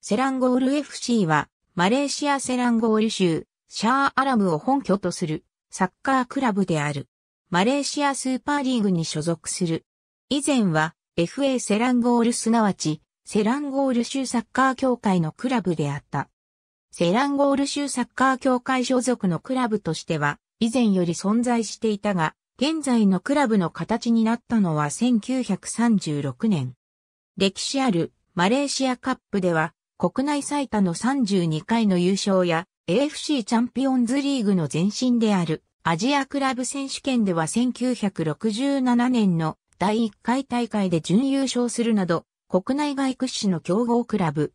セランゴール FC は、マレーシアセランゴール州、シャーアラムを本拠とする、サッカークラブである。マレーシアスーパーリーグに所属する。以前は、FA セランゴールすなわち、セランゴール州サッカー協会のクラブであった。セランゴール州サッカー協会所属のクラブとしては、以前より存在していたが、現在のクラブの形になったのは1936年。歴史あるマレーシアカップでは国内最多の32回の優勝や AFC チャンピオンズリーグの前身であるアジアクラブ選手権では1967年の第1回大会で準優勝するなど国内外屈指の強豪クラブ。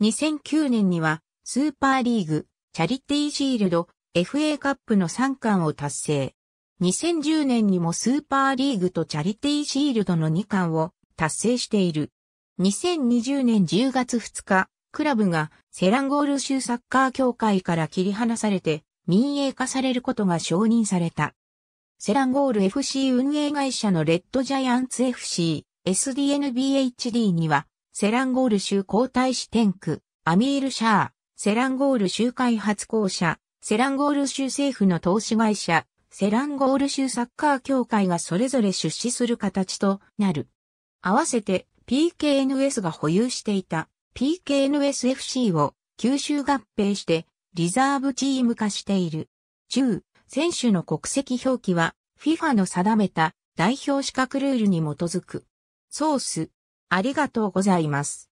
2009年にはスーパーリーグ、チャリティーシールド、FA カップの3冠を達成。2010年にもスーパーリーグとチャリティーシールドの2冠を達成している。2020年10月2日、クラブがセランゴール州サッカー協会から切り離されて民営化されることが承認された。セランゴール FC 運営会社のレッドジャイアンツ FC、SDNBHD には、セランゴール州皇太子天区、アミール・シャー、セランゴール州開発公社、セランゴール州政府の投資会社、セランゴール州サッカー協会がそれぞれ出資する形となる。合わせて PKNS が保有していた。PKNSFC を吸収合併してリザーブチーム化している。中、選手の国籍表記は FIFA の定めた代表資格ルールに基づく。ソース、ありがとうございます。